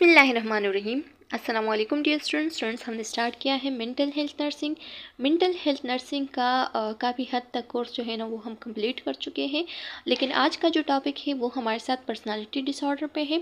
bismillahir rahmanir rahim असलम dear students students हमने start किया है mental health nursing mental health nursing का काफ़ी हद तक कोर्स जो है ना वो हम कंप्लीट कर चुके हैं लेकिन आज का जो टॉपिक है वो हमारे साथ पर्सनालिटी डिसऑर्डर पे है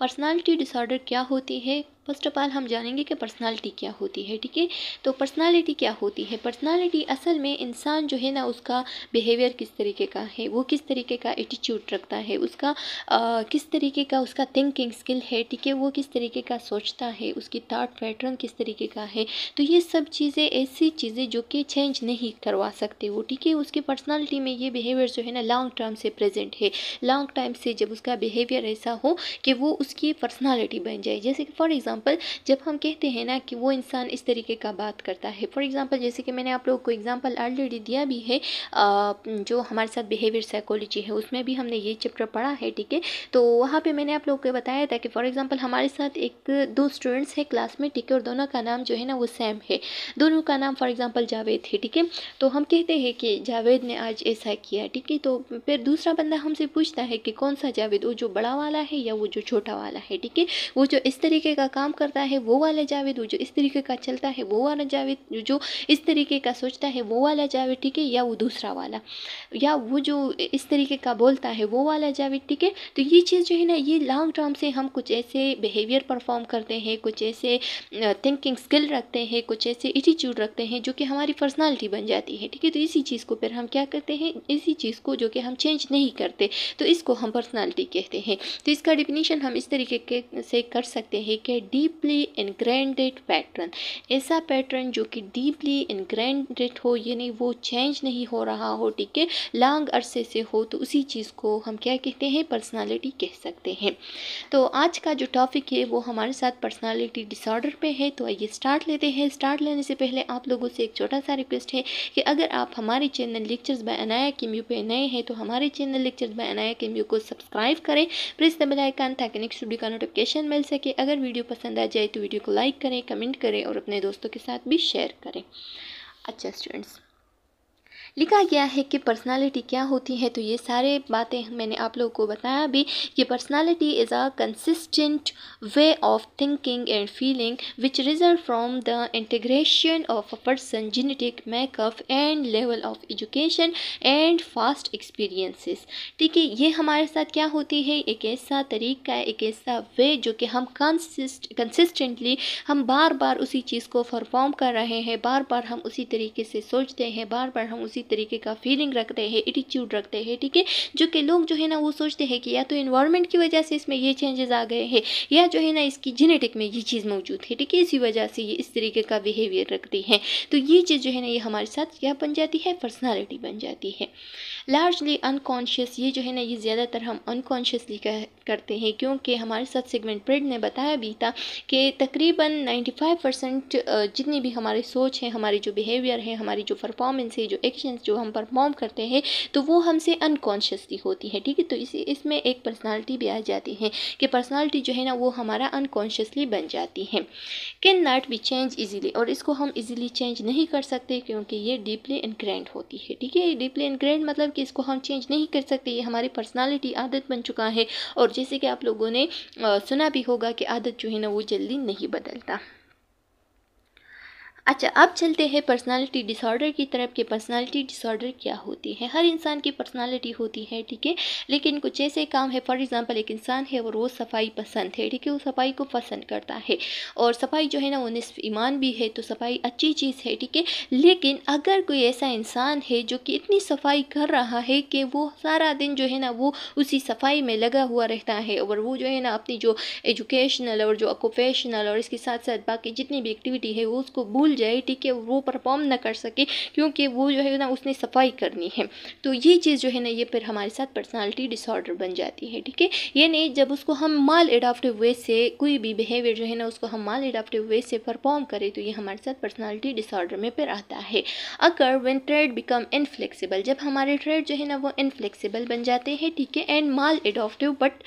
पर्सनालिटी डिसऑर्डर क्या होती है फर्स्ट ऑफ ऑल हम जानेंगे कि पर्सनालिटी क्या होती है ठीक है तो पर्सनालिटी क्या होती है पर्सनालिटी असल में इंसान जो है ना उसका बिहेवियर किस तरीके का है वो किस तरीके का एटीट्यूड रखता है उसका आ, किस तरीके का उसका थिंकिंग स्किल है ठीक है वो किस तरीके का सोचता है उसकी थाट पैटर्न किस तरीके का है तो ये सब चीज़ें ऐसी चीज़ें जो कि चेंज नहीं करवा सकते वो ठीक है उसकी पर्सनालिटी में ये बिहेवियर जो है ना लॉन्ग टर्म से प्रेजेंट है लॉन्ग टाइम से जब उसका बिहेवियर ऐसा हो कि वो उसकी पर्सनैलिटी बन जाए जैसे कि फॉर एग्ज़ाम्पल जब हम कहते हैं ना कि वो इंसान इस तरीके का बात करता है फॉर एग्ज़ाम्पल जैसे कि मैंने आप लोगों को एग्ज़ाम्पल ऑलरेडी दिया भी है जो हमारे साथ बिहेवियर साइकोलॉजी है उसमें भी हमने ये चैप्टर पढ़ा है ठीक है तो वहाँ पर मैंने आप लोग को बताया था कि फॉर एग्ज़ाम्पल हमारे साथ एक दो स्टूडेंट फ्रेंड्स हैं क्लास में ठीक है और दोनों का नाम जो है ना वो सेम है दोनों का नाम फॉर एग्ज़ाम्पल जावेद है ठीक है तो हम कहते हैं कि जावेद ने आज ऐसा किया ठीक है तो फिर दूसरा बंदा हमसे पूछता है कि कौन सा जावेद वो जो बड़ा वाला है या वो जो छोटा वाला है ठीक है वो जो इस तरीके का काम करता है वो वाला जावेद वो जो इस तरीके का चलता है वो वाला जावेद जो इस तरीके का सोचता है वो वाला जावेद ठीक है या वो दूसरा वाला या वो जो इस तरीके का बोलता है वो वाला जावेद ठीक है तो ये चीज़ जो है ना ये लॉन्ग टर्म से हम कुछ ऐसे बिहेवियर परफॉर्म करते हैं कुछ कुछ ऐसे थिंकिंग स्किल रखते हैं कुछ ऐसे एटीट्यूड रखते हैं जो कि हमारी पर्सनालिटी बन जाती है ठीक है तो इसी चीज़ को फिर हम क्या करते हैं इसी चीज़ को जो कि हम चेंज नहीं करते तो इसको हम पर्सनैलिटी कहते हैं तो इसका डिफिनीशन हम इस तरीके के से कर सकते हैं कि डीपली इनग्रैंडेड पैटर्न ऐसा पैटर्न जो कि डीपली इनग्रैंडेड हो यानी वो चेंज नहीं हो रहा हो ठीक है लॉन्ग अरसे से हो तो उसी चीज़ को हम क्या कहते हैं पर्सनालिटी कह सकते हैं तो आज का जो टॉपिक है वो हमारे साथ पर्सनल पर्सनालिटी डिसऑर्डर पे है तो आइए स्टार्ट लेते हैं स्टार्ट लेने से पहले आप लोगों से एक छोटा सा रिक्वेस्ट है कि अगर आप हमारे channel lectures by Anaya Kemu पे नए हैं तो हमारे channel lectures by Anaya Kemu को सब्सक्राइब करें प्रेस द बेल आइकन ताकि नेक्स्ट वीडियो का नोटिफिकेशन मिल सके अगर वीडियो पसंद आ जाए तो वीडियो को लाइक करें कमेंट करें और अपने दोस्तों के साथ भी शेयर करें अच्छा स्टूडेंट्स लिखा गया है कि पर्सनालिटी क्या होती है तो ये सारे बातें मैंने आप लोगों को बताया भी कि personality is a consistent way of thinking and feeling which result from the integration of a person genetic makeup and level of education and past experiences ठीक है ये हमारे साथ क्या होती है एक ऐसा तरीका है एक ऐसा वे जो कि हम कंसिस्ट कंसिस्टेंटली हम बार बार उसी चीज़ को परफॉर्म कर रहे हैं बार बार हम उसी तरीके से सोचते हैं बार बार हम उसी उसी तरीके का फीलिंग रखते हैं एटीट्यूड रखते हैं ठीक है जो कि लोग जो है ना वो सोचते हैं कि या तो इन्वायरमेंट की वजह से इसमें ये चेंजेस आ गए हैं या जो है ना इसकी जेनेटिक में ये चीज़ मौजूद है ठीक है इसी वजह से ये इस तरीके का बिहेवियर रखती हैं तो ये चीज़ जो है ना ये हमारे साथ क्या बन जाती है पर्सनैलिटी बन जाती है लार्जली अनकॉन्शियस ये जो है ना ये ज़्यादातर हम अनकॉन्शियसली करते हैं क्योंकि हमारे साथ सेगमेंट प्रिड ने बताया भी था कि तकरीबन नाइन्टी फाइव परसेंट जितनी भी हमारी सोच है हमारी जो बिहेवियर है हमारी जो परफॉर्मेंस है जो एक्शन जो हम परफॉर्म करते हैं तो वो हमसे अनकॉन्शियसली होती है ठीक है तो इसी इसमें एक पर्सनैलिटी भी आ जाती है कि पर्सनैलिटी जो है ना वो हमारा अनकॉन्शियसली बन जाती है can not be change easily और इसको हम इजीली चेंज नहीं कर सकते क्योंकि ये डीपली इनग्रेंड होती है ठीक है डीपली इनग्रेंड मतलब कि इसको हम चेंज नहीं कर सकते ये हमारी पर्सनालिटी आदत बन चुका है और जैसे कि आप लोगों ने सुना भी होगा कि आदत जो है ना वो जल्दी नहीं बदलता अच्छा अब चलते हैं पर्सनालिटी डिसऑर्डर की तरफ कि पर्सनालिटी डिसऑर्डर क्या होती है हर इंसान की पर्सनालिटी होती है ठीक है लेकिन कुछ ऐसे काम है फॉर एग्ज़ाम्पल एक इंसान है वो रोज़ सफाई पसंद है ठीक है वो सफाई को पसंद करता है और सफाई जो है ना वो निसफ ईमान भी है तो सफाई अच्छी चीज़ है ठीक है लेकिन अगर कोई ऐसा इंसान है जो कि इतनी सफाई कर रहा है कि वो सारा दिन जो है ना वो उसी सफाई में लगा हुआ रहता है और वो जो है ना अपनी जो एजुकेशनल और जो ऑक्यूपेशनल और इसके साथ साथ बाकी जितनी भी एक्टिविटी है वो उसको भूल भूल जाए ठीक है वो परफॉर्म ना कर सके क्योंकि वो जो है ना उसने सफाई करनी है तो ये चीज़ जो है ना ये फिर हमारे साथ पर्सनालिटी डिसऑर्डर बन जाती है ठीक है यानी जब उसको हम माल एडाप्टिव वे से कोई भी बिहेवियर जो है ना उसको हम माल एडाप्टिव वे से परफॉर्म करें तो ये हमारे साथ पर्सनैलिटी डिसऑर्डर में फिर आता है अगर वेन ट्रेड बिकम इनफ्लेक्सीबल जब हमारे ट्रेड जो है ना वो इनफ्लेक्सीबल बन जाते हैं ठीक है and maladaptive but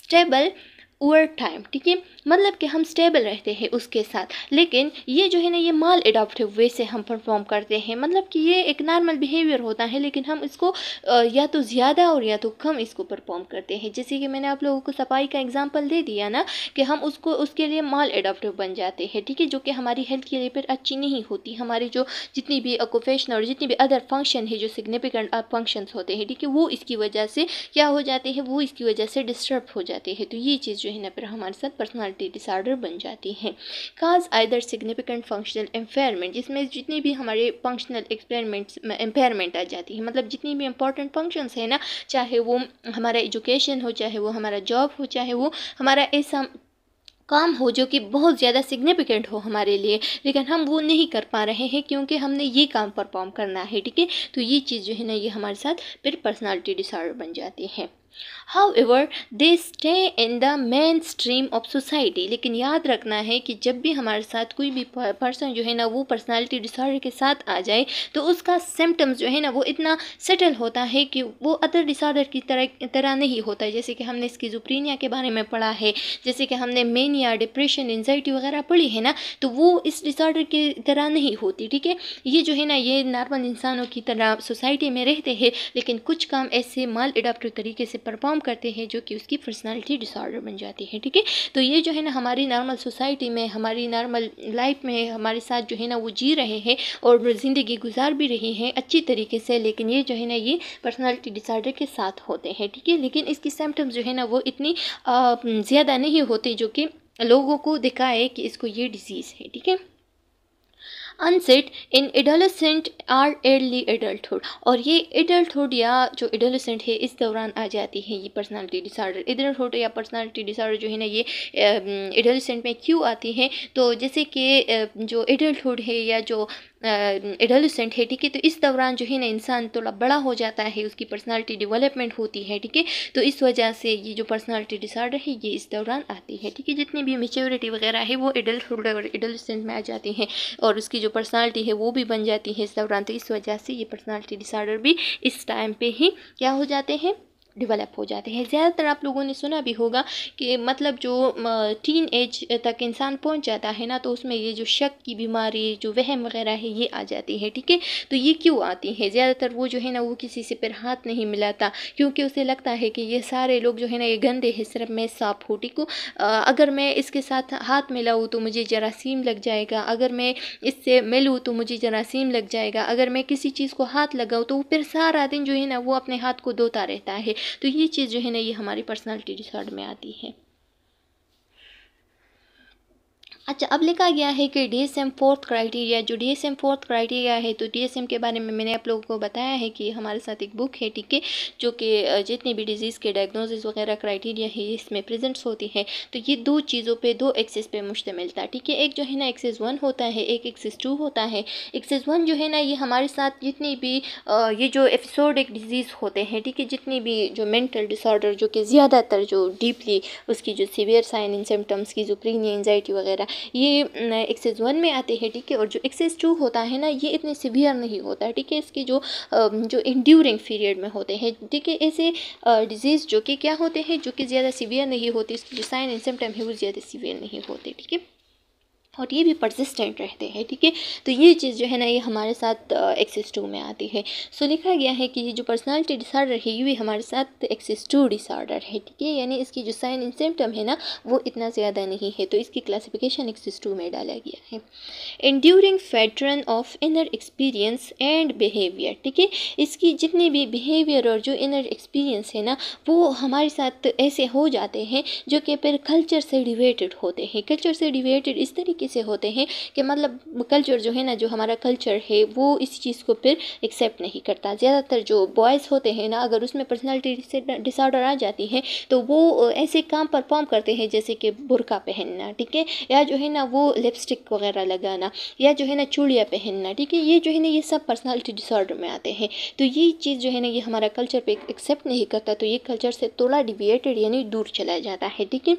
stable over time ठीक है मतलब कि हम स्टेबल रहते हैं उसके साथ लेकिन ये जो है ना ये माल एडॉप्टिव वे से हम परफॉर्म करते हैं मतलब कि ये एक नॉर्मल बिहेवियर होता है लेकिन हम इसको या तो ज़्यादा और या तो कम इसको परफॉर्म करते हैं जैसे कि मैंने आप लोगों को सफाई का एग्ज़ाम्पल दे दिया ना कि हम उसको उसके लिए माल एडॉप्टिव बन जाते हैं ठीक है जो कि हमारी हेल्थ के लिए फिर अच्छी नहीं होती हमारी जो जितनी भी ऑक्यूपेशन और जितनी भी अदर फंक्शन है जो सिग्निफिकेंट फंक्शन होते हैं ठीक है वो इसकी वजह से क्या हो जाते हैं वो इसकी वजह से डिस्टर्ब हो जाते हैं तो ये चीज़ जो है ना फिर हमारे साथ पर्सनल पर्सनालिटी डिसऑर्डर बन जाती हैं काज आइदर सिग्निफिकेंट फंक्शनल एम्पेयरमेंट जिसमें जितनी भी हमारे फंक्शनल एक्सपेरमेंट्स एम्पेयरमेंट आ जाती है मतलब जितनी भी इंपॉर्टेंट फंक्शंस हैं ना चाहे वो हमारा एजुकेशन हो चाहे वो हमारा जॉब हो चाहे वो हमारा ऐसा काम हो जो कि बहुत ज़्यादा सिग्निफिकेंट हो हमारे लिए लेकिन हम वो नहीं कर पा रहे हैं क्योंकि हमने ये काम परफॉर्म करना है ठीक है तो ये चीज़ जो है ना ये हमारे साथ फिर पर्सनालिटी डिसऑर्डर बन जाती है how they stay in the mainstream of society लेकिन याद रखना है कि जब भी हमारे साथ कोई भी पर्सन जो है ना वो पर्सनालिटी डिसऑर्डर के साथ आ जाए तो उसका सिम्टम्स जो है ना वो इतना सेटल होता है कि वो अदर डिसऑर्डर की तरह तरह नहीं होता है जैसे कि हमने इसकी जुप्रीनिया के बारे में पढ़ा है जैसे कि हमने मेनिया डिप्रेशन एनजाइटी वगैरह पढ़ी है ना तो वो इस डिसऑर्डर की तरह नहीं होती ठीक है ये जो है ना ये नॉर्मल इंसानों की तरह सोसाइटी में रहते हैं लेकिन कुछ काम ऐसे माल एडाप्टिव तरीके से परफॉर्म करते हैं जो कि उसकी पर्सनैलिटी डिसऑर्डर बन जाती है ठीक है तो ये जो है ना हमारी नॉर्मल सोसाइटी में हमारी नॉर्मल लाइफ में हमारे साथ जो है ना वो जी रहे हैं और ज़िंदगी गुजार भी रहे हैं अच्छी तरीके से लेकिन ये जो है ना ये पर्सनैलिटी डिसऑर्डर के साथ होते हैं ठीक है लेकिन इसकी सिम्टम्स जो है ना वो इतनी ज़्यादा नहीं होती जो कि लोगों को दिखाए कि इसको ये डिज़ीज़ है ठीक है onset in adolescent or early adulthood और ये एडल्टहुड या जो एडोलसेंट है इस दौरान आ जाती है ये पर्सनालिटी डिसऑर्डर एडल्टहुड या पर्सनालिटी डिसऑर्डर जो है ना ये एडोलसेंट में क्यों आती है तो जैसे कि जो एडल्टहुड है या जो एडोलिसेंट है ठीक है तो इस दौरान जो है ना इंसान थोड़ा बड़ा हो जाता है उसकी पर्सनालिटी डेवलपमेंट होती है ठीक है तो इस वजह से ये जो पर्सनालिटी डिसऑर्डर है ये इस दौरान आती है ठीक है जितनी भी मेच्योरिटी वगैरह है वो एडल्टुड और एडोलिसेंट में आ जाती हैं और उसकी जो पर्सनालिटी है वो भी बन जाती है इस दौरान तो इस वजह से ये पर्सनालिटी डिसऑर्डर भी इस टाइम पर ही क्या हो जाते हैं डेवलप हो जाते हैं ज़्यादातर आप लोगों ने सुना भी होगा कि मतलब जो टीन एज तक इंसान पहुंच जाता है ना तो उसमें ये जो शक की बीमारी जो वहम वगैरह है ये आ जाती है ठीक है तो ये क्यों आती है ज़्यादातर वो जो है ना वो किसी से पर हाथ नहीं मिलाता क्योंकि उसे लगता है कि ये सारे लोग जो है ना ये गंदे हैं सिर्फ मैं साफ हूँ ठीक अगर मैं इसके साथ हाथ मिलाऊँ तो मुझे जरासीम लग जाएगा अगर मैं इससे मिलूँ तो मुझे जरासीम लग जाएगा अगर मैं किसी चीज़ को हाथ लगाऊँ तो फिर सारा दिन जो है ना वो अपने हाथ को धोता रहता है तो ये चीज़ जो है ना ये हमारी पर्सनैलिटी डिसऑर्डर में आती है अच्छा अब लिखा गया है कि D S M fourth criteria जो D S M fourth criteria है तो डी एस एम के बारे में मैंने आप लोगों को बताया है कि हमारे साथ एक बुक है ठीक है जो कि जितनी भी डिजीज़ के डायग्नोसिस वगैरह क्राइटेरिया है इसमें प्रेजेंट्स होती हैं तो ये दो चीज़ों पर दो एक्सेस पे मुश्तमिल था ठीक है एक जो है ना एक्सेस वन होता है एक एक्सेस टू होता है एक्सेस वन जो है ना ये हमारे साथ जितनी भी ये जो एपिसोडिक डिजीज़ होते हैं ठीक है जितनी भी जो मेंटल डिसऑर्डर जो कि ज़्यादातर जो डीपली उसकी जो सीवियर साइन इन सिम्टम्स की जो प्रीनी एनजाइटी वगैरह ये एक्सेस वन में आते हैं ठीक है और जो एक्सेस टू होता है ना ये इतने सिवियर नहीं होता है ठीक है इसके जो जो इंड्यूरिंग पीरियड में होते हैं ठीक है ऐसे डिजीज़ जो कि क्या होते हैं जो कि ज़्यादा सिवियर नहीं होती इसकी जो साइन एंड सिम्टम है वो ज़्यादा सिवियर नहीं होते ठीक है और ये भी परसिस्टेंट रहते हैं ठीक है तो ये चीज़ जो है ना ये हमारे साथ एक्सिस टू में आती है सो लिखा गया है कि ये जो पर्सनालिटी डिसऑर्डर है ये भी हमारे साथ एक्सिस टू डिसऑर्डर है ठीक है यानी इसकी जो साइन एंड सिम्टम है ना वो इतना ज़्यादा नहीं है तो इसकी क्लासिफिकेशन एक्सिस टू में डाला गया है enduring pattern of inner experience and behaviour ठीक है इसकी जितने भी बिहेवियर और जो इनर एक्सपीरियंस है ना वो हमारे साथ ऐसे हो जाते हैं जो कि फिर कल्चर से रिलेटेड होते हैं कल्चर से रिलेटेड इस तरीके से होते हैं कि मतलब कल्चर जो है ना जो हमारा कल्चर है वो इस चीज़ को फिर एक्सेप्ट नहीं करता ज़्यादातर जो बॉयज़ होते हैं ना अगर उसमें पर्सनैलिटी डिसऑर्डर आ जाती है तो वो ऐसे काम परफॉर्म करते हैं जैसे कि बुरका पहनना ठीक है या जो है ना वो लिपस्टिक वगैरह लगाना या जो है ना चूड़िया पहनना ठीक है ये जो है ना ये सब पर्सनैलिटी डिसऑर्डर में आते हैं तो ये चीज़ जो है ना ये हमारा कल्चर पर एक्सेप्ट नहीं करता तो ये कल्चर से थोड़ा डिविएटेड यानी दूर चला जाता है ठीक है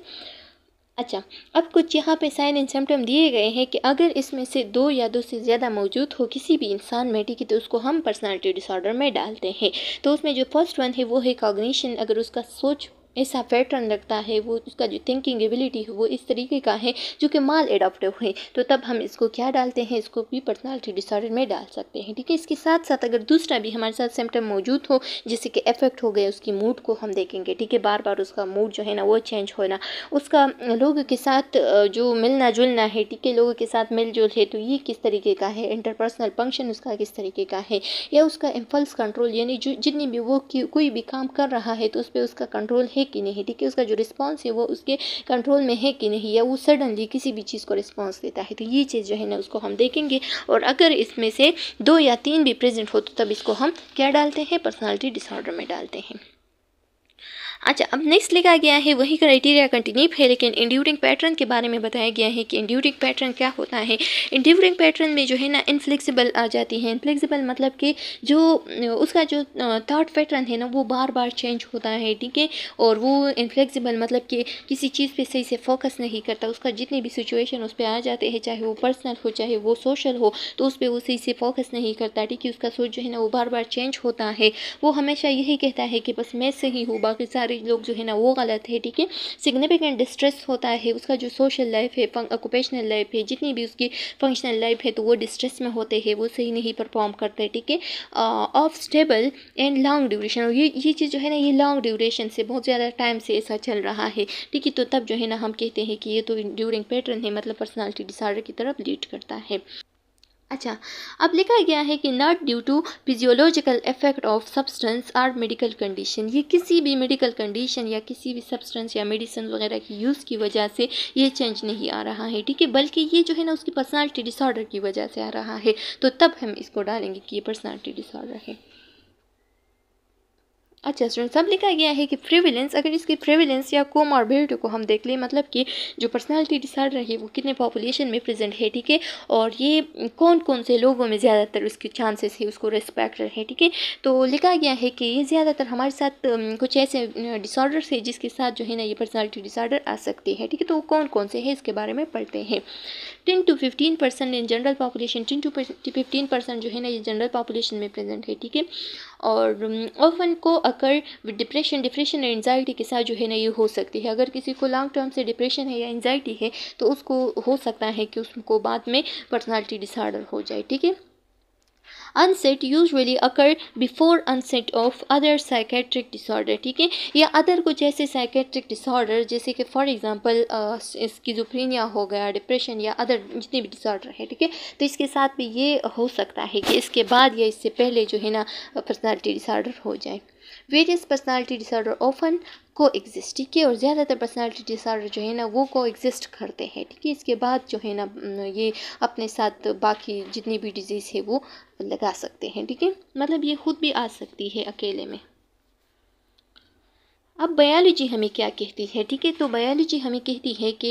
अच्छा अब कुछ यहाँ पे साइन एंड सिम्टम दिए गए हैं कि अगर इसमें से दो या दो से ज़्यादा मौजूद हो किसी भी इंसान में ठीक है तो उसको हम पर्सनालिटी डिसऑर्डर में डालते हैं तो उसमें जो फर्स्ट वन है वो है कॉग्निशन अगर उसका सोच ऐसा पैटर्न लगता है वो उसका जो थिंकिंग एबिलिटी है वो इस तरीके का है जो कि माल एडॉप्ट हुए तो तब हम इसको क्या डालते हैं इसको भी पर्सनालिटी डिसऑर्डर में डाल सकते हैं ठीक है इसके साथ साथ अगर दूसरा भी हमारे साथ सिम्टम मौजूद हो जैसे कि इफेक्ट हो गया उसकी मूड को हम देखेंगे ठीक है बार बार उसका मूड जो है ना वो चेंज होना उसका लोगों के साथ जो मिलना जुलना है ठीक है लोगों के साथ मिलजुल है तो ये किस तरीके का है इंटरपर्सनल फंक्शन उसका किस तरीके का है या उसका इम्पल्स कंट्रोल यानी जो जितनी भी वो कोई भी काम कर रहा है तो उस पर उसका कंट्रोल है है कि नहीं ठीक है उसका जो रिस्पॉन्स है वो उसके कंट्रोल में है कि नहीं या वो सडनली किसी भी चीज़ को रिस्पॉन्स देता है तो ये चीज़ जो है ना उसको हम देखेंगे और अगर इसमें से दो या तीन भी प्रेजेंट हो तो तब इसको हम क्या डालते हैं पर्सनैलिटी डिसऑर्डर में डालते हैं अच्छा अब नेक्स्ट लिखा गया है वही क्राइटेरिया कंटिन्यू है लेकिन इंड्यूरिंग पैटर्न के बारे में बताया गया है कि इंड्यूरिंग पैटर्न क्या होता है इंड्यूरिंग पैटर्न में जो है ना इनफ्लेक्सिबल आ जाती है इनफ्लेक्सिबल मतलब कि जो उसका जो थाट पैटर्न है ना वो बार बार चेंज होता है ठीक है और वो इनफ्लेक्सिबल मतलब कि किसी चीज़ पर सही से फोकस नहीं करता उसका जितनी भी सिचुएशन उस पर आ जाते हैं चाहे वो पर्सनल हो चाहे वो सोशल हो तो उस पर वो सही से फोकस नहीं करता ठीक है उसका सोच जो है ना वो बार बार चेंज होता है वो हमेशा यही कहता है कि बस मैं सही हूँ बाकी सारे सारे लोग जो है ना वो गलत है ठीक है सिग्निफिकेंट डिस्ट्रेस होता है उसका जो सोशल लाइफ है ऑक्यूपेशनल लाइफ है जितनी भी उसकी फंक्शनल लाइफ है तो वो डिस्ट्रेस में होते हैं वो सही नहीं परफॉर्म करते ठीक है of stable and long duration और ये ये चीज़ जो है ना ये लॉन्ग ड्यूरेशन से बहुत ज़्यादा टाइम से ऐसा चल रहा है ठीक है तो तब जो है ना हम कहते हैं कि ये तो ड्यूरिंग पैटर्न है मतलब पर्सनैलिटी डिसऑर्डर की तरफ लीड करता है अच्छा अब लिखा गया है कि not due to physiological effect of substance or medical condition ये किसी भी मेडिकल कंडीशन या किसी भी सब्सटेंस या मेडिसिन वगैरह की यूज़ की वजह से ये चेंज नहीं आ रहा है ठीक है बल्कि ये जो है ना उसकी पर्सनालिटी डिसऑर्डर की वजह से आ रहा है तो तब हम इसको डालेंगे कि ये पर्सनालिटी डिसऑर्डर है अच्छा स्टूडेंट सब लिखा गया है कि प्रिविलेंस अगर इसकी प्रिविलेंस या कोम और भीड़ को हम देख लें मतलब कि जो पर्सनालिटी डिसऑर्डर है वो कितने पॉपुलेशन में प्रेजेंट है ठीक है और ये कौन कौन से लोगों में ज़्यादातर उसके चांसेस है उसको रिस्पेक्ट है ठीक है तो लिखा गया है कि ये ज़्यादातर हमारे साथ कुछ ऐसे डिसऑर्डर्स है जिसके साथ जो है ना ये पर्सनैलिटी डिसऑर्डर आ सकती है ठीक है तो कौन कौन से है इसके बारे में पढ़ते हैं ten to fifteen percent in general population ten to fifteen percent जो है ना ये जनरल पॉपुलेशन में प्रेजेंट है ठीक है और often um, co-occur depression depression या एनजाइटी के साथ जो है ना ये हो सकती है अगर किसी को लॉन्ग टर्म से डिप्रेशन है या एनजाइटी है तो उसको हो सकता है कि उसको बाद में पर्सनैलिटी डिसऑर्डर हो जाए ठीक है onset usually occur before onset of other psychiatric disorder ठीक है या अदर कुछ ऐसे साइकेट्रिक डिसऑर्डर जैसे कि फॉर एग्जांपल स्किजोफ्रीनिया हो गया डिप्रेशन या अदर जितने भी डिसऑर्डर है ठीक है तो इसके साथ भी ये हो सकता है कि इसके बाद या इससे पहले जो है ना पर्सनैलिटी डिसऑर्डर हो जाए various personality disorder often coexist ठीक है और ज़्यादातर पर्सनैलिटी डिसऑर्डर जो है ना वो को एग्जिस्ट करते हैं ठीक है इसके बाद जो है ना ये अपने साथ बाकी जितनी भी डिजीज़ है वो लगा सकते हैं ठीक है मतलब ये खुद भी आ सकती है अकेले में अब बायोलॉजी हमें क्या कहती है ठीक है तो बायोलॉजी हमें कहती है कि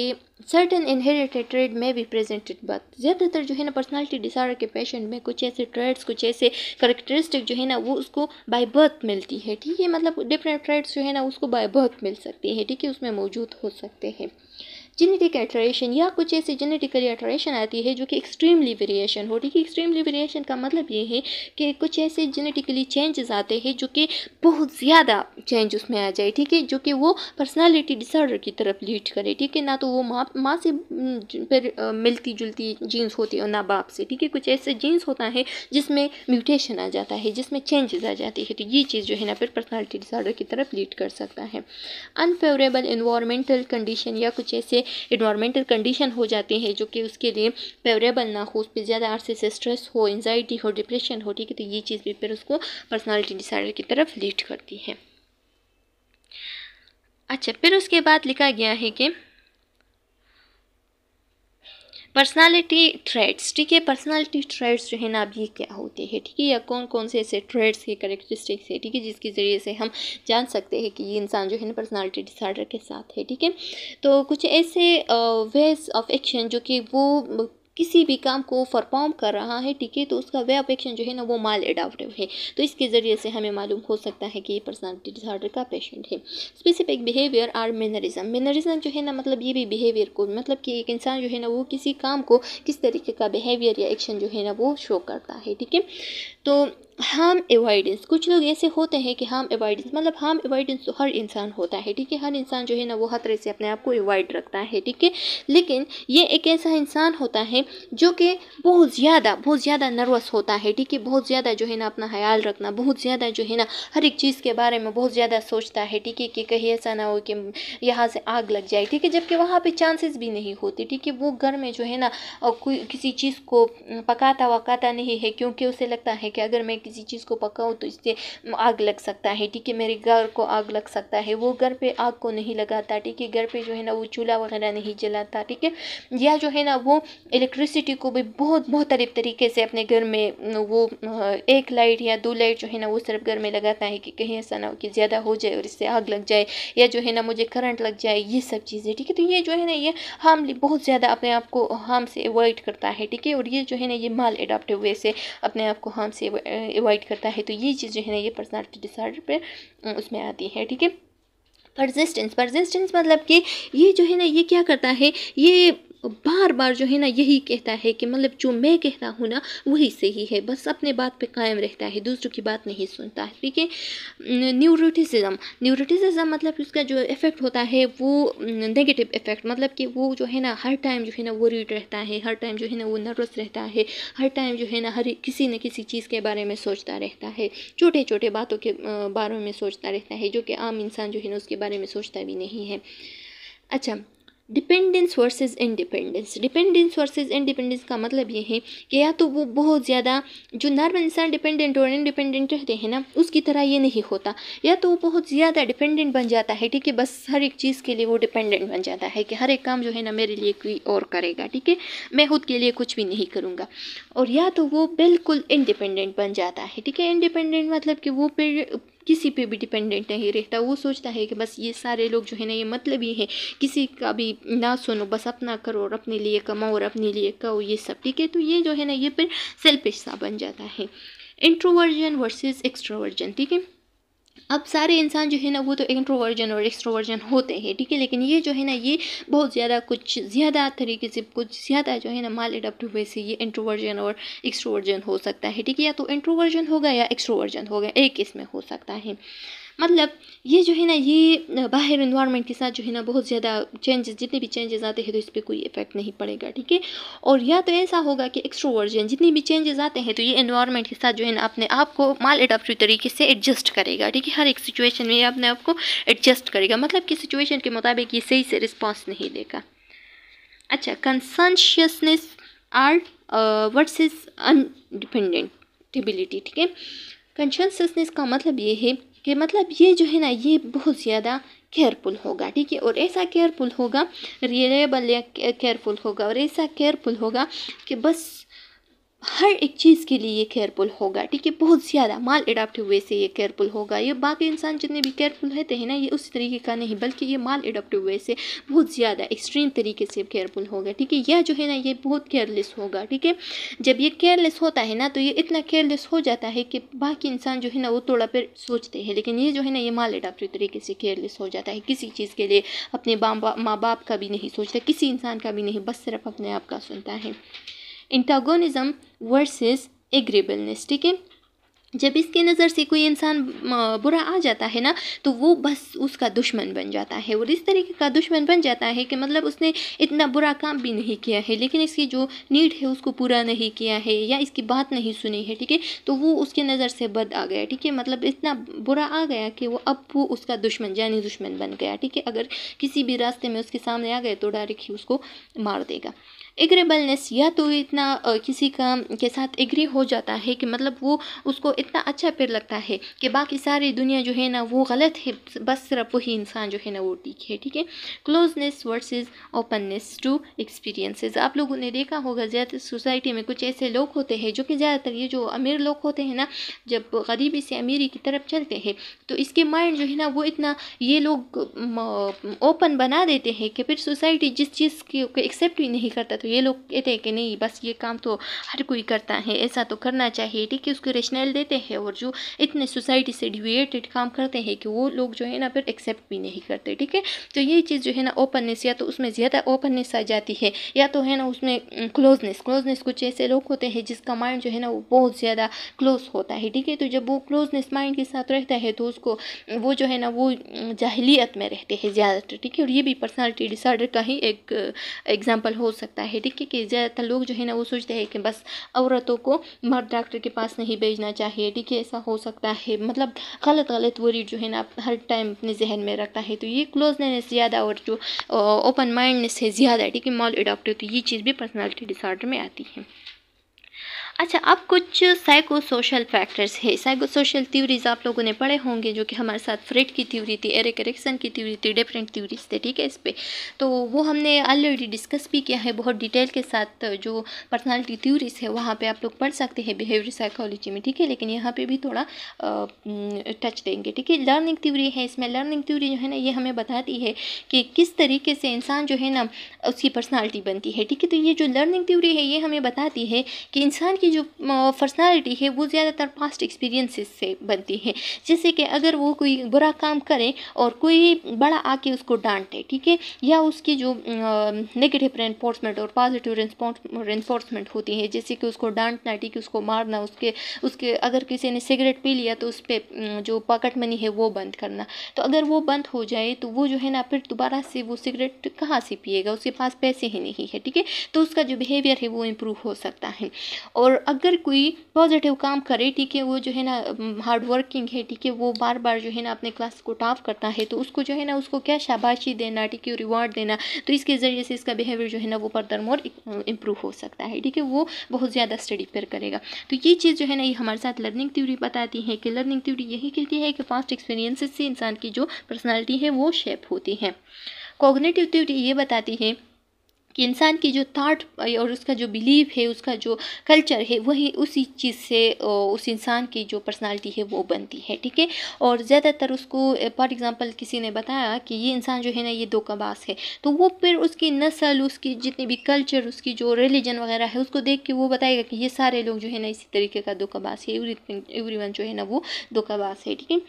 सर्टन इनहेरिटेड ट्रेड में भी प्रेजेंटेड बात ज़्यादातर जो है ना पर्सनालिटी डिसऑर्डर के पेशेंट में कुछ ऐसे ट्रेड्स कुछ ऐसे करेक्टरिस्टिक जो है ना वो उसको बाय बर्थ मिलती है ठीक है मतलब डिफरेंट ट्रेड्स जो है ना उसको बाय बर्थ मिल सकती है ठीक है उसमें मौजूद हो सकते हैं जेनेटिक एट्रेशन या कुछ ऐसी जेनेटिकली एट्रेशन आती है जो कि एक्सट्रीमली वेरिएशन हो ठीक है एक्सट्रीमली वेरिएशन का मतलब ये है कि कुछ ऐसे जेनेटिकली चेंजेस आते हैं जो कि बहुत ज़्यादा चेंज उसमें आ जाए ठीक है जो कि वो पर्सनैलिटी डिसऑर्डर की तरफ लीड करे ठीक है ना तो वो माँ माँ से पर मिलती जुलती जीन्स होती है ना बाप से ठीक है कुछ ऐसे जीन्स होता है जिसमें म्यूटेशन आ जाता है जिसमें चेंजेस आ जाती है तो ये चीज़ जो है ना फिर पर्सनैलिटी डिसऑर्डर की तरफ लीड कर सकता है अनफेवरेबल इन्वामेंटल कंडीशन या कुछ ऐसे इन्वामेंटल कंडीशन हो जाते हैं जो कि उसके लिए फेवरेबल ना हो उस पर ज़्यादा अरसे से स्ट्रेस हो एनजाइटी हो डिप्रेशन हो ठीक है तो ये चीज़ भी फिर उसको पर्सनैलिटी डिसाइडर की तरफ लीड करती है अच्छा फिर उसके बाद लिखा गया है कि पर्सनालिटी ट्रेड्स ठीक है पर्सनालिटी ट्रेड्स जो है ना अब ये क्या होते हैं ठीक है या कौन कौन से ऐसे ट्रेड्स के करेक्टरिस्टिक्स है ठीक है जिसके ज़रिए से हम जान सकते हैं कि ये इंसान जो है ना पर्सनालिटी डिसऑर्डर के साथ है ठीक है तो कुछ ऐसे वेज ऑफ एक्शन जो कि वो किसी भी काम को परफॉर्म कर रहा है ठीक है तो उसका वह अपेक्षण जो है ना वो माल एडाप्टिव है तो इसके ज़रिए से हमें मालूम हो सकता है कि ये पर्सनैलिटी डिसऑर्डर का पेशेंट है specific behaviour or mannerism mannerism जो है ना मतलब ये भी बिहेवियर को मतलब कि एक इंसान जो है ना वो किसी काम को किस तरीके का बिहेवियर या एक्शन जो है ना वो शो करता है ठीक है तो हार्म एवॉइडेंस कुछ लोग ऐसे होते हैं कि हार्म एवॉइडेंस मतलब हार्म एवॉइडेंस तो हर इंसान होता है ठीक है हर इंसान जो है ना वो हर तरह से अपने आप को एवॉइड रखता है ठीक है लेकिन ये एक ऐसा इंसान होता है जो कि बहुत ज़्यादा बहुत ज़्यादा नर्वस होता है ठीक है बहुत ज़्यादा जो है ना अपना ख्याल रखना बहुत ज़्यादा जो है ना हर एक चीज़ के बारे में बहुत ज़्यादा सोचता है ठीक है कि कहीं ऐसा ना हो कि यहाँ से आग लग जाए ठीक है जबकि वहाँ पर चांसेस भी नहीं होते ठीक है वो घर में जो है ना कोई किसी चीज़ को पकाता वकाता नहीं है क्योंकि उसे लगता है कि अगर मैं किसी चीज़ को पकाओ तो इससे आग लग सकता है ठीक है मेरे घर को आग लग सकता है वो घर पर आग को नहीं लगाता ठीक है घर पर जो है ना वो चूल्हा वगैरह नहीं जलाता ठीक है या जो है ना वो इलेक्ट्रिसिटी को भी बहुत मुख्तलिफ तरीके से अपने घर में वो एक लाइट या दो लाइट जो है ना वो सिर्फ घर में लगाता है कि कहीं ऐसा ना हो कि ज़्यादा हो जाए और इससे आग लग जाए या जो है ना मुझे करंट लग जाए ये सब चीज़ें ठीक है तो ये जो है ना ये हार्म बहुत ज़्यादा अपने आप को हार्म से अवॉइड करता है ठीक है और ये जो है ना ये माल एडाप्टे से अपने आप को हार्म से अवॉइड करता है तो ये चीज़ जो है ना ये पर्सनैलिटी डिसऑर्डर पर उसमें आती है ठीक है परजिस्टेंस परजिस्टेंस मतलब कि ये जो है ना ये क्या करता है ये बार बार जो है ना यही कहता है कि मतलब जो मैं कहता हूँ ना वही सही है बस अपने बात पे कायम रहता है दूसरों की बात नहीं सुनता है ठीक है न्यूरोटिसिज्म न्यूरोटिसिज्म मतलब उसका जो इफ़ेक्ट होता है वो नेगेटिव इफ़ेक्ट मतलब कि वो जो है ना हर टाइम जो है ना वरीड रहता है हर टाइम जो है ना वो नर्वस रहता है हर टाइम जो है ना हर किसी न किसी चीज़ के बारे में सोचता रहता है छोटे छोटे बातों के बारे में सोचता रहता है जो कि आम इंसान जो है ना उसके बारे में सोचता भी नहीं है अच्छा dependence versus independence dependence versus independence का मतलब ये है कि या तो वो बहुत ज़्यादा जो नॉर्मल इंसान डिपेंडेंट और इंडिपेंडेंट रहते हैं ना उसकी तरह ये नहीं होता या तो वो बहुत ज़्यादा डिपेंडेंट बन जाता है ठीक है बस हर एक चीज़ के लिए वो डिपेंडेंट बन जाता है कि हर एक काम जो है ना मेरे लिए कोई और करेगा ठीक है मैं खुद के लिए कुछ भी नहीं करूँगा और या तो वो बिल्कुल इंडिपेंडेंट बन जाता है ठीक है इंडिपेंडेंट मतलब कि वो किसी पे भी डिपेंडेंट नहीं रहता वो सोचता है कि बस ये सारे लोग जो है ना ये मतलब ही है किसी का भी ना सुनो बस अपना करो और अपने लिए कमाओ और अपने लिए कहो ये सब ठीक है तो ये जो है ना ये फिर सेल्फिश सा बन जाता है इंट्रोवर्जन वर्सेस एक्स्ट्रोवर्जन ठीक है अब सारे इंसान जो है ना वो तो इंट्रोवर्जन और एक्सट्रोवर्जन होते हैं ठीक है लेकिन ये जो है ना ये बहुत ज़्यादा कुछ ज़्यादा तरीके से कुछ ज़्यादा जो है ना माल एडप्ट हुए से ये इंट्रोवर्जन और एक्सट्रोवर्जन हो सकता है ठीक है या तो इंट्रोवर्जन होगा या एक्सट्रोवर्जन होगा एक इसमें हो सकता है मतलब ये जो है ना ये बाहर इन्वायरमेंट के साथ जो है ना बहुत ज़्यादा चेंजेस जितने भी चेंजेस आते हैं तो इस पर कोई इफेक्ट नहीं पड़ेगा ठीक है और या तो ऐसा होगा कि एक्स्ट्रोवर्जन जितने भी चेंजेस आते हैं तो ये इन्वायरमेंट के साथ जो है ना अपने आप को माल एडाप्टिव तरीके से एडजस्ट करेगा ठीक है हर एक सिचुएशन में अपने आप को एडजस्ट करेगा मतलब कि सिचुएशन के मुताबिक ये सही से रिस्पॉन्स नहीं देगा अच्छा कंसनशियसनेस आर वर्ड्स इज ठीक है कंशनसनेस का मतलब ये है कि मतलब ये जो है ना ये बहुत ज़्यादा केयरफुल होगा ठीक है और ऐसा केयरफुल होगा रिलेबल या केयरफुल होगा और ऐसा केयरफुल होगा कि बस हर एक चीज़ के लिए ये केयरफुल होगा ठीक है बहुत ज़्यादा माल एडाप्टिव वे से ये केयरफुल होगा ये बाकी इंसान जितने भी केयरफुल रहते हैं ना ये उस तरीके का नहीं बल्कि ये माल एडाप्टिव वे से बहुत ज़्यादा एक्सट्रीम तरीके से केयरफुल होगा ठीक है यह जो है ना ये बहुत केयरलेस होगा ठीक है जब ये केयरलेस होता है ना तो ये इतना केयरलेस हो जाता है कि बाकी इंसान जो है ना वो थोड़ा फिर सोचते हैं लेकिन ये जो है ना ये माल एडाप्टिव तरीके से केयरलेस हो जाता है किसी चीज़ के लिए अपने माँ बाप का भी नहीं सोचता किसी इंसान का भी नहीं बस सिर्फ अपने आप का सुनता है इंटागोनिज़म वर्सेस एग्रीबलनेस ठीक है जब इसके नज़र से कोई इंसान बुरा आ जाता है ना तो वो बस उसका दुश्मन बन जाता है और इस तरीके का दुश्मन बन जाता है कि मतलब उसने इतना बुरा काम भी नहीं किया है लेकिन इसकी जो नीड है उसको पूरा नहीं किया है या इसकी बात नहीं सुनी है ठीक है तो वो उसके नज़र से बद आ गया ठीक है मतलब इतना बुरा आ गया कि वो अब वो उसका दुश्मन जानी दुश्मन बन गया ठीक है अगर किसी भी रास्ते में उसके सामने आ गए तो डायरेक्ट ही उसको मार देगा एग्रेबलनेस या तो इतना किसी का के साथ एग्री हो जाता है कि मतलब वो उसको इतना अच्छा पेड़ लगता है कि बाकी सारी दुनिया जो है ना वो गलत है बस सिर्फ वही इंसान जो है ना वो ठीक है ठीक है closeness versus openness to experiences आप लोगों ने देखा होगा ज़्यादातर सोसाइटी में कुछ ऐसे लोग होते हैं जो कि ज़्यादातर ये जो अमीर लोग होते हैं ना जब गरीबी से अमीरी की तरफ चलते हैं तो इसके माइंड जो है ना वो इतना ये लोग ओपन बना देते हैं कि फिर सोसाइटी जिस चीज़ को एक्सेप्ट ही नहीं करता तो ये लोग कहते हैं कि नहीं बस ये काम तो हर कोई करता है ऐसा तो करना चाहिए ठीक है उसको रेशनल देते हैं और जो इतने सोसाइटी से डिविएटेड काम करते हैं कि वो लोग जो है ना फिर एक्सेप्ट भी नहीं करते ठीक है तो ये चीज़ जो है ना ओपननेस या तो उसमें ज़्यादा ओपननेस आ जाती है या तो है ना उसमें क्लोजनेस क्लोजनेस कुछ ऐसे लोग होते हैं जिसका माइंड जो है ना वो बहुत ज़्यादा क्लोज होता है ठीक है तो जब वो क्लोजनेस माइंड के साथ रहता है तो उसको वो जो है ना वो जाहलीत में रहते हैं ज़्यादातर ठीक है और ये भी पर्सनैलिटी डिसऑर्डर का ही एक एग्जाम्पल हो सकता है चाहिए देखिए कि ज़्यादातर लोग जो है ना वो सोचते हैं कि बस औरतों को मर्द डॉक्टर के पास नहीं भेजना चाहिए देखिए ऐसा हो सकता है मतलब गलत गलत वरी जो है ना हर टाइम अपने जहन में रखता है तो ये क्लोजनेस ज़्यादा और जो ओपन माइंडनेस है ज़्यादा ठीक है मॉल एडॉप्टिव तो ये चीज़ भी पर्सनैलिटी डिसऑर्डर में आती है अच्छा अब कुछ साइको सोशल फैक्टर्स है साइको सोशल थ्योरीज आप लोगों ने पढ़े होंगे जो कि हमारे साथ फ्रेड की थ्योरी थी एरिक एरिक्सन की थ्योरी थी डिफरेंट थ्योरीज थे ठीक है इस पर तो वो हमने ऑलरेडी डिस्कस भी किया है बहुत डिटेल के साथ जो पर्सनालिटी थ्योरीज है वहाँ पर आप लोग पढ़ सकते हैं बिहेवियर साइकोलॉजी में ठीक है लेकिन यहाँ पर भी थोड़ा टच देंगे ठीक है लर्निंग थ्योरी है इसमें लर्निंग थ्योरी जो है ना ये हमें बताती है कि किस तरीके से इंसान जो है ना उसकी पर्सनैलिटी बनती है ठीक है तो ये जो लर्निंग थ्योरी है ये हमें बताती है कि इंसान की की जो पर्सनालिटी है वो ज़्यादातर पास्ट एक्सपीरियंसेस से बनती है जैसे कि अगर वो कोई बुरा काम करे और कोई बड़ा आके उसको डांटे ठीक है या उसकी जो नेगेटिव रेनफोर्समेंट और पॉजिटिव रेनफोर्समेंट होती है जैसे कि उसको डांटना ठीक है उसको मारना उसके उसके अगर किसी ने सिगरेट पी लिया तो उस पर जो पॉकेट मनी है वो बंद करना तो अगर वो बंद हो जाए तो वो जो है ना फिर दोबारा से वो सिगरेट कहाँ से पिएगा उसके पास पैसे ही नहीं है ठीक है तो उसका जो बिहेवियर है वो इम्प्रूव हो सकता है और अगर कोई पॉजिटिव काम करे ठीक है वो जो है ना हार्ड वर्किंग है ठीक है वो बार बार जो है ना अपने क्लास को टाफ करता है तो उसको जो है ना उसको क्या शाबाशी देना ठीक है रिवॉर्ड देना तो इसके ज़रिए से इसका बिहेवियर जो है ना वो फर्दर मोर इम्प्रूव हो सकता है ठीक है वो बहुत ज़्यादा स्टडी पर करेगा तो ये चीज़ जो है ना ये हमारे साथ लर्निंग थ्योरी बताती है कि लर्निंग थ्योरी यही कहती है कि फास्ट एक्सपीरियंसेस से इंसान की जो पर्सनैलिटी है वो शेप होती है कोगनेटिव थ्योरी ये बताती है कि इंसान की जो थाट और उसका जो बिलीव है उसका जो कल्चर है वही उसी चीज़ से उस इंसान की जो पर्सनालिटी है वो बनती है ठीक है और ज़्यादातर उसको फॉर एग्ज़ाम्पल किसी ने बताया कि ये इंसान जो है ना ये कबास है तो वो फिर उसकी नस्ल उसकी जितनी भी कल्चर उसकी जो रिलीजन वगैरह है उसको देख के वो बताएगा कि ये सारे लोग जो है ना इसी तरीके का दो कबास है एवरी जो है ना वो दो कबास है ठीक है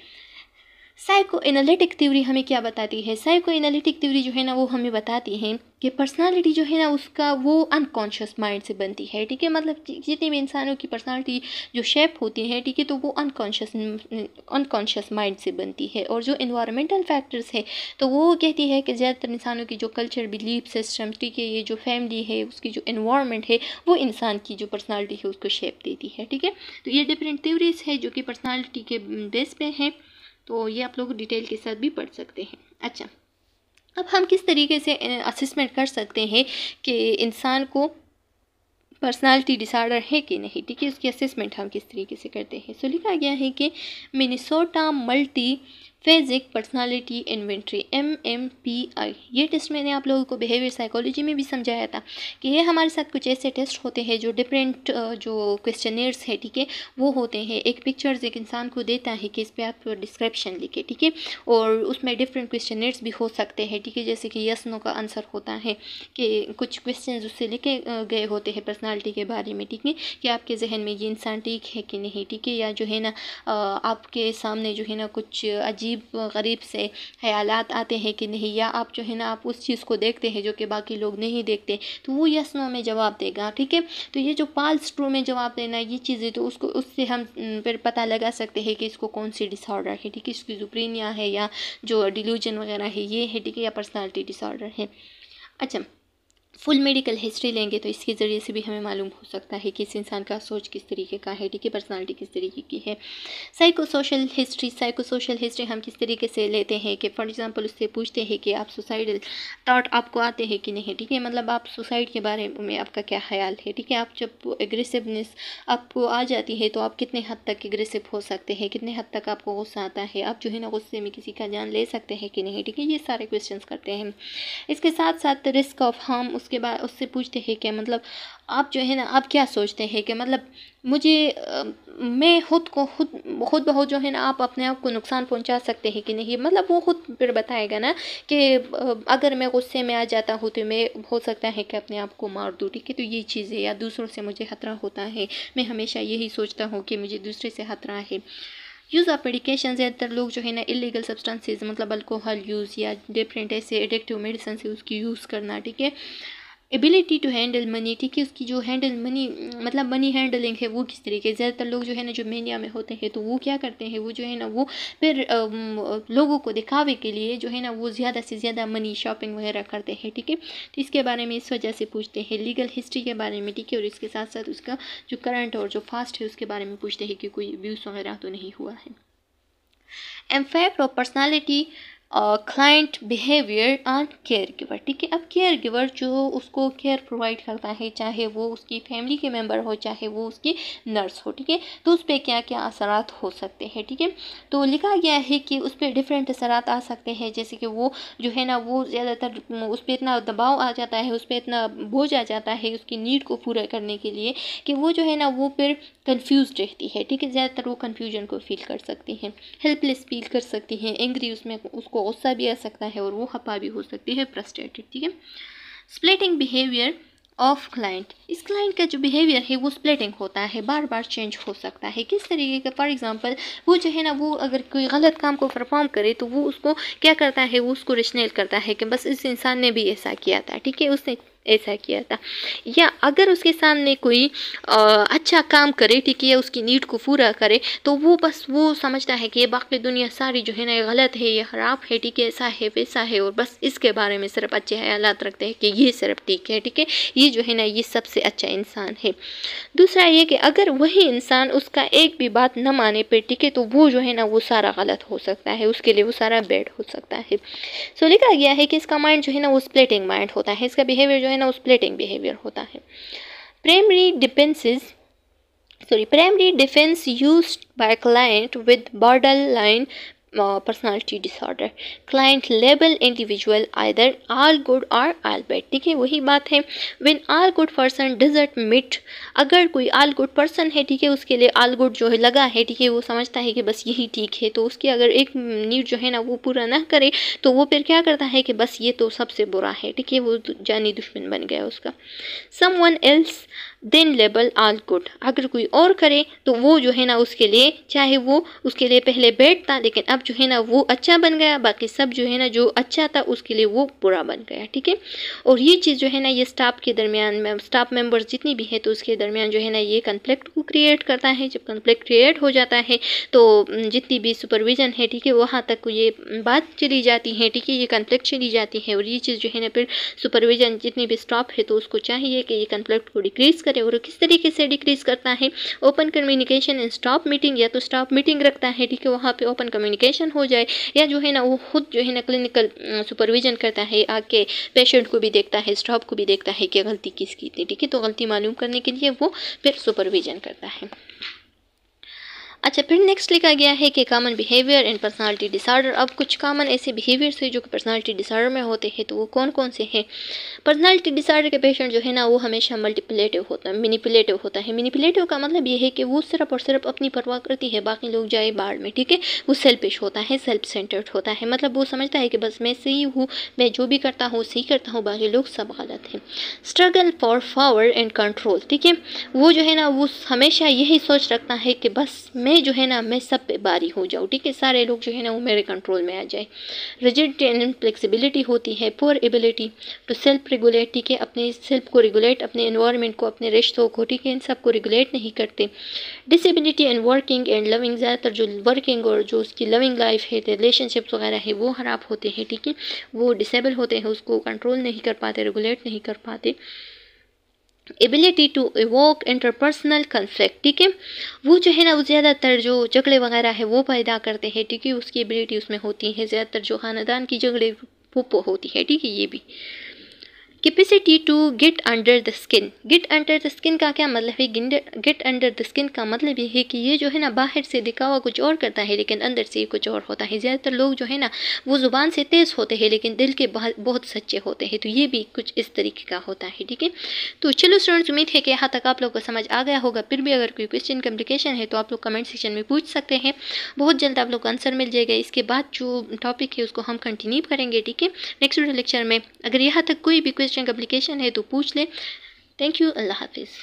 साइको एनालिटिक थ्योरी हमें क्या बताती है साइको एनालिटिक थ्योरी जो है ना वो हमें बताती है कि पर्सनालिटी जो है ना उसका वो अनकॉन्शियस माइंड से बनती है ठीक है मतलब जितने भी इंसानों की पर्सनालिटी जो शेप होती है ठीक है तो वो अनकॉन्शियस अनकॉन्शियस माइंड से बनती है और जो इन्वायरमेंटल फैक्टर्स है तो वो कहती है कि ज़्यादातर इंसानों की जो कल्चर बिलीफ सिस्टम ठीक है ये जो फैमिली है उसकी जो इन्वायरमेंट है वो इंसान की जो पर्सनैलिटी है उसको शेप देती है ठीक है तो ये डिफरेंट थ्योरीज है जो कि पर्सनालिटी के बेस पर हैं तो ये आप लोग डिटेल के साथ भी पढ़ सकते हैं अच्छा अब हम किस तरीके से असेसमेंट कर सकते हैं कि इंसान को पर्सनालिटी डिसऑर्डर है कि नहीं ठीक है उसकी असेसमेंट हम किस तरीके से करते हैं सो लिखा गया है कि Minnesota multiphasic personality inventory M M P I ये टेस्ट मैंने आप लोगों को बिहेवियर साइकोलॉजी में भी समझाया था कि ये हमारे साथ कुछ ऐसे टेस्ट होते हैं जो डिफरेंट जो क्वेश्चनर्स है ठीक है वो होते हैं एक पिक्चर्स एक इंसान को देता है कि इस पर आप डिस्क्रिप्शन लिखे ठीक है और उसमें डिफरेंट क्वेश्चनर्स भी हो सकते हैं ठीक है जैसे कि यस नो का आंसर होता है कि कुछ क्वेश्चन उससे लिखे गए होते हैं पर्सनैलिटी के बारे में ठीक है कि आपके जहन में ये इंसान ठीक है कि नहीं ठीक है या जो है ना आपके सामने जो है ना कुछ अजीब अजीब गरीब से ख्यालात आते हैं कि नहीं या आप जो है ना आप उस चीज़ को देखते हैं जो कि बाकी लोग नहीं देखते तो वो यस नो में जवाब देगा ठीक है तो ये जो पाल्स ट्रू में जवाब देना ये चीज़ें तो उसको उससे हम फिर पता लगा सकते हैं कि इसको कौन सी डिसऑर्डर है ठीक है इसकी जुप्रीनिया है या जो डिलूजन वगैरह है ये है ठीक है या पर्सनैलिटी डिसऑर्डर है अच्छा फुल मेडिकल हिस्ट्री लेंगे तो इसके ज़रिए से भी हमें मालूम हो सकता है कि इस इंसान का सोच किस तरीके का है ठीक है पर्सनालिटी किस तरीके की है psycho social history psycho social history हम किस तरीके से लेते हैं कि फॉर एग्ज़ाम्पल उससे पूछते हैं कि आप सुसाइडल थाट आपको आते हैं कि नहीं ठीक है मतलब आप सुसाइड के बारे में आपका क्या ख्याल है ठीक है आप जब एग्रेसिवनेस आपको आ जाती है तो आप कितने हद तक एग्रेसिव हो सकते हैं कितने हद तक आपको गुस्सा आता है आप जो है ना गुस्से में किसी का जान ले सकते हैं कि नहीं ठीक है ये सारे क्वेश्चन करते हैं इसके साथ साथ रिस्क ऑफ हार्म उस उसके बाद उससे पूछते हैं कि मतलब आप जो है ना आप क्या सोचते हैं कि मतलब मुझे आ, मैं खुद को खुद खुद बहुत जो है ना आप अपने आप को नुकसान पहुंचा सकते हैं कि नहीं मतलब वो खुद फिर बताएगा ना कि अगर मैं गुस्से में आ जाता हूँ तो मैं हो सकता है कि अपने आप को मार दूँ ठीक है तो ये चीज़ें या दूसरों से मुझे खतरा होता है मैं हमेशा यही सोचता हूँ कि मुझे दूसरे से खतरा है यूज़ ऑफ मेडिकेशन ज़्यादातर लोग जो है ना इलीगल सब्सटेंसेज मतलब अल्कोहल यूज़ या डिफरेंट ऐसे एडिक्टिव मेडिसन से उसकी यूज़ करना ठीक है एबिलिटी टू हैंडल मनी ठीक है उसकी जो हैंडल मनी मतलब मनी हैंडलिंग है वो किस तरीके ज़्यादातर लोग जो है ना जो मीडिया में होते हैं तो वो क्या करते हैं वो जो है ना वो फिर लोगों को दिखावे के लिए जो है ना वो ज़्यादा से ज़्यादा मनी शॉपिंग वगैरह करते हैं ठीक है तो इसके बारे में इस वजह से पूछते हैं लीगल हिस्ट्री के बारे में ठीक है और इसके साथ साथ उसका जो करंट और जो फास्ट है उसके बारे में पूछते हैं कि कोई व्यूज़ वगैरह तो नहीं हुआ है एम एम्फेयर और personality client behaviour on caregiver ठीक है अब केयर गिवर जो उसको केयर प्रोवाइड करता है चाहे वो उसकी फैमिली के मेंबर हो चाहे वो उसकी नर्स हो ठीक है तो उस पर क्या क्या असरात हो सकते हैं ठीक है थीके? तो लिखा गया है कि उस पर डिफरेंट असरात आ सकते हैं जैसे कि वो जो है ना वो ज़्यादातर उस पर इतना दबाव आ जाता है उस पर इतना बोझ आ जाता है उसकी नीड को पूरा करने के लिए कि वो जो है ना वो फिर कन्फ्यूज़ रहती है ठीक है ज़्यादातर वो कन्फ्यूजन को फील कर सकती हैं हेल्पलेस फील कर सकती हैं एंग्री उसमें उसको को गुस्सा भी आ सकता है और वो खपा भी हो सकती है फ्रस्ट्रेटेड ठीक है स्प्लिटिंग बिहेवियर ऑफ क्लाइंट इस क्लाइंट का जो बिहेवियर है वो स्प्लिटिंग होता है बार बार चेंज हो सकता है किस तरीके का फॉर एग्जांपल वो जो है ना वो अगर कोई गलत काम को परफॉर्म करे तो वो उसको क्या करता है वो उसको रिशनेल करता है कि बस इस इंसान ने भी ऐसा किया था ठीक है उसने ऐसा किया था या अगर उसके सामने कोई आ, अच्छा काम करे ठीक है उसकी नीड को पूरा करे तो वो बस वो समझता है कि ये बाकी दुनिया सारी जो है ना गलत है ये ख़राब है ठीक है ऐसा है वैसा है और बस इसके बारे में सिर्फ अच्छे ख्याल रखते हैं कि ये सिर्फ ठीक है ठीक है ये जो है ना ये सबसे अच्छा इंसान है दूसरा ये कि अगर वही इंसान उसका एक भी बात न माने पर ठीक है तो वो जो है ना वो सारा गलत हो सकता है उसके लिए वो सारा बैड हो सकता है सो लिखा गया है कि इसका माइंड जो है ना वो स्प्लिटिंग माइंड होता है इसका बिहेवियर जो है ना वो स्प्लिटिंग बिहेवियर होता है primary defences sorry primary defence use by client with borderline personality disorder client label individual either all good or all bad है वही बात है when all good person desert मिट अगर कोई आल गुड पर्सन है ठीक है उसके लिए आल गुड जो है लगा है ठीक है वो समझता है कि बस यही ठीक है तो उसकी अगर एक नीड जो है ना वो पूरा ना करे तो वो फिर क्या करता है कि बस ये तो सबसे बुरा है ठीक है वो जानी दुश्मन बन गया उसका someone else then label all good अगर कोई और करे तो वो जो है ना उसके लिए चाहे वो उसके लिए पहले बैठता लेकिन अब जो है ना वो अच्छा बन गया बाकी सब जो है ना जो अच्छा था उसके लिए वो बुरा बन गया ठीक है और ये चीज़ जो है ना ये स्टाफ के दरमियान स्टाफ मेम्बर जितनी भी है तो उसके दरमियान जो है ना ये कन्फ्लिक्ट को क्रिएट करता है जब कन्फ्लिक्ट क्रिएट हो जाता है तो जितनी भी सुपरविज़न है ठीक है वहाँ तक ये बात चली जाती है ठीक है ये कन्फ्लिक्ट चली जाती है और ये चीज़ जो है ना फिर सुपरविज़न जितनी भी स्टाफ है तो उसको चाहिए कि ये कन्फ्लिक्ट को डिक्रीज़ कर करें और किस तरीके से डिक्रीज़ करता है open communication and stop meeting या तो स्टॉप मीटिंग रखता है ठीक है वहाँ पर ओपन कम्युनिकेशन हो जाए या जो है ना वो खुद जो है ना क्लिनिकल सुपरविजन करता है आके पेशेंट को भी देखता है स्टॉप को भी देखता है कि गलती किसकी थी ठीक है तो गलती मालूम करने के लिए वो फिर सुपरविजन करता है अच्छा फिर नेक्स्ट लिखा गया है कि common behaviour and personality disorder अब कुछ कॉमन ऐसे बिहेवियर्स है जो कि पर्सनालिटी डिसऑर्डर में होते हैं तो वो कौन कौन से हैं पर्सनालिटी डिसऑर्डर के पेशेंट जो है ना वो हमेशा मल्टीपलेटिव होता है मिनीपलेटिव होता है मिनीपुलेटिव का मतलब ये है कि वो सिर्फ और सिर्फ अपनी परवाह करती है बाकी लोग जाए बाढ़ में ठीक है वो सेल्फिश होता है सेल्फ सेंटर्ड होता है मतलब वो समझता है कि बस मैं सही हूँ मैं जो भी करता हूँ सही करता हूँ बाकी लोग सब गलत हैं struggle for power and control ठीक है वो जो है ना वो हमेशा यही सोच रखता है कि बस मैं मैं जो है ना मैं सब पे बारी हो जाऊँ ठीक है सारे लोग जो है ना वो मेरे कंट्रोल में आ जाए रिजिड एंड फ्लेक्सीबिलिटी होती है poor ability to self regulate ठीक है अपने सेल्फ को रेगुलेट अपने इन्वायरमेंट को अपने रिश्तों को ठीक है इन सब को रेगुलेट नहीं करते disability and working and loving ज़्यादातर जो वर्किंग और जो उसकी लविंग लाइफ है रिलेशनशिप्स वगैरह है वो ख़राब होते हैं ठीक है वो डिसेबल होते हैं उसको कंट्रोल नहीं कर पाते रेगुलेट नहीं कर पाते ability to evoke interpersonal conflict ठीक है वो जो है ना वो ज़्यादातर जो झगड़े वगैरह है वो पैदा करते हैं ठीक है उसकी एबिलिटी उसमें होती है ज़्यादातर जो खानदान की झगड़े वो होती है ठीक है ये भी capacity to get under the skin get under the skin का क्या मतलब है गेट अंडर द स्किन का मतलब ये है कि ये जो है ना बाहर से दिखावा कुछ और करता है लेकिन अंदर से कुछ और होता है ज़्यादातर लोग जो है ना वो ज़ुबान से तेज़ होते हैं लेकिन दिल के बहुत सच्चे होते हैं तो ये भी कुछ इस तरीके का होता है ठीक है तो चलो स्टूडेंट्स उम्मीद है कि यहाँ तक आप लोग को समझ आ गया होगा फिर भी अगर कोई क्वेश्चन कम्प्लिकेशन है तो आप लोग कमेंट सेक्शन में पूछ सकते हैं बहुत जल्द आप लोग को आंसर मिल जाएगा इसके बाद जो टॉपिक है उसको हम कंटिन्यू करेंगे ठीक है नेक्स्ट लेक्चर में अगर यहाँ तक कोई भी क्वेश्चन क्वेश्चन का अप्लीकेशन है तो पूछ लें थैंक यू अल्लाह हाफिज़